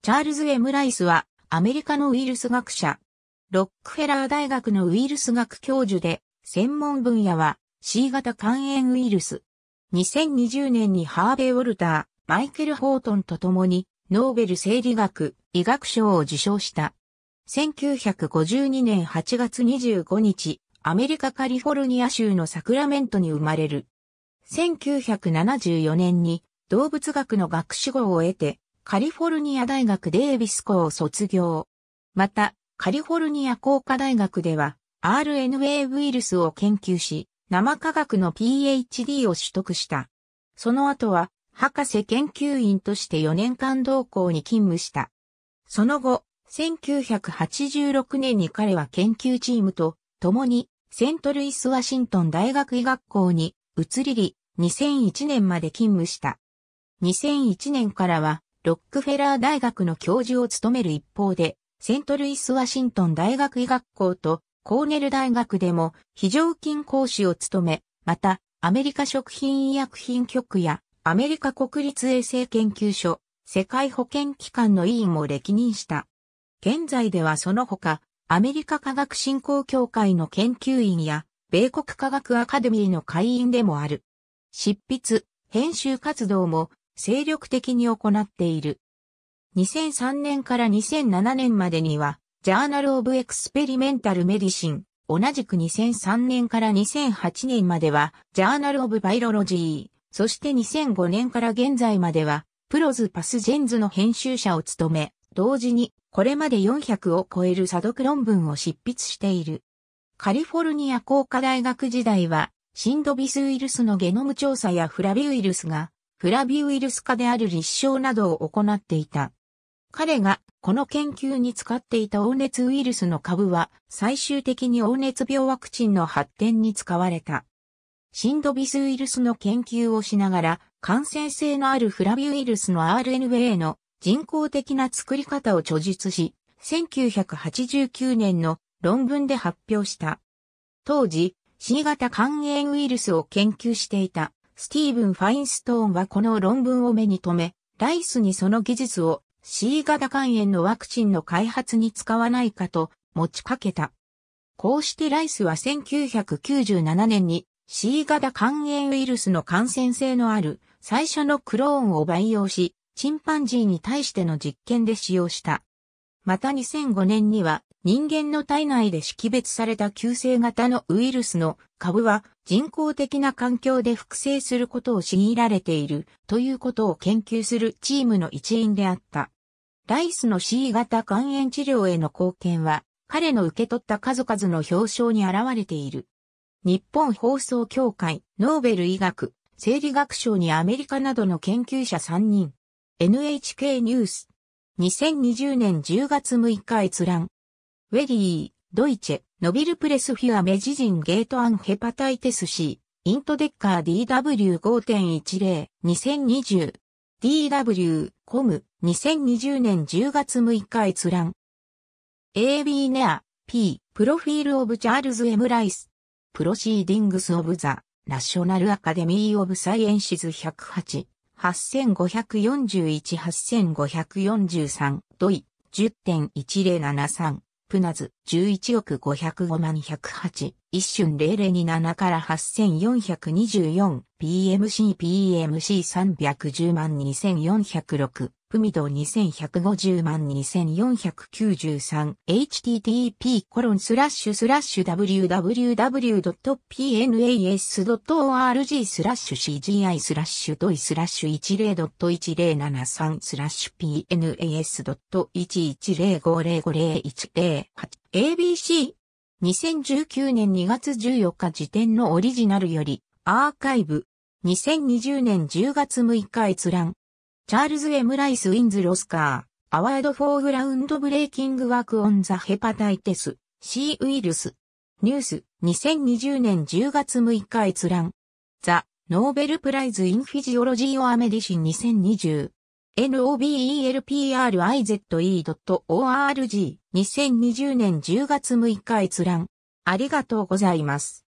チャールズ・エム・ライスは、アメリカのウイルス学者、ロックフェラー大学のウイルス学教授で、専門分野は C 型肝炎ウイルス。2020年にハーベイ・ウォルター、マイケル・ホートンと共に、ノーベル生理学、医学賞を受賞した。1952年8月25日、アメリカカリフォルニア州のサクラメントに生まれる。1974年に動物学の学士号を得て、カリフォルニア大学デービス校を卒業。また、カリフォルニア工科大学では RNA ウイルスを研究し、生科学の PhD を取得した。その後は、博士研究員として4年間同校に勤務した。その後、1986年に彼は研究チームと共にセントルイス・ワシントン大学医学校に移りり、2001年まで勤務した。2001年からはロックフェラー大学の教授を務める一方で、セントルイス・ワシントン大学医学校とコーネル大学でも非常勤講師を務め、また、アメリカ食品医薬品局やアメリカ国立衛生研究所、世界保健機関の委員を歴任した。現在ではその他、アメリカ科学振興協会の研究員や、米国科学アカデミーの会員でもある。執筆、編集活動も精力的に行っている。2003年から2007年までには、ジャーナル・オブ・エクスペリメンタル・メディシン、同じく2003年から2008年までは、ジャーナル・オブ・バイロロジー、そして2005年から現在までは、プロズ・パスジェンズの編集者を務め、同時に、これまで400を超える査読論文を執筆している。カリフォルニア工科大学時代は、シンドビスウイルスのゲノム調査やフラビウイルスがフラビウイルス化である立証などを行っていた。彼がこの研究に使っていた黄熱ウイルスの株は最終的に黄熱病ワクチンの発展に使われた。シンドビスウイルスの研究をしながら感染性のあるフラビウイルスの RNA の人工的な作り方を著述し、1989年の論文で発表した。当時、C 型肝炎ウイルスを研究していたスティーブン・ファインストーンはこの論文を目に留め、ライスにその技術を C 型肝炎のワクチンの開発に使わないかと持ちかけた。こうしてライスは1997年に C 型肝炎ウイルスの感染性のある最初のクローンを培養し、チンパンジーに対しての実験で使用した。また2005年には人間の体内で識別された急性型のウイルスの株は人工的な環境で複製することを強いられているということを研究するチームの一員であった。ライスの C 型肝炎治療への貢献は彼の受け取った数々の表彰に現れている。日本放送協会、ノーベル医学、生理学賞にアメリカなどの研究者3人。NHK ニュース。2020年10月6日閲覧。ウェリー、ドイチェ、ノビルプレスフィアメジジンゲートアンヘパタイテス C、イントデッカー DW5.10、2020。DW、コム、2020年10月6日閲覧。AB ネア、P、プロフィールオブチャールズ・エム・ライス。プロシーディングス・オブ・ザ・ナショナル・アカデミー・オブ・サイエンシズ108、8541-8543、ドイ、10.1073。プナズ。11億505万108、一瞬0027から8424、PMC、PMC310 万2406、プミド2150万2493、http コロンスラッシュスラッシュ www.pnas.org スラッシュ cgi スラッシュドイスラッシュ10.1073スラッシュ p n a s 1 1 0 5 0 5 0 1 0 ABC。2019年2月14日時点のオリジナルより、アーカイブ。2020年10月6日閲覧。チャールズ・エム・ライス・ウィンズ・ロスカー。アワード・フォー・グラウンド・ブレイキング・ワーク・オン・ザ・ヘパタイテス。C ウイルス。ニュース。2020年10月6日閲覧。ザ・ノーベル・プライズ・イン・フィジオロジー・オア・メディシン2020。nobelprize.org2020 年10月6日閲覧。ありがとうございます。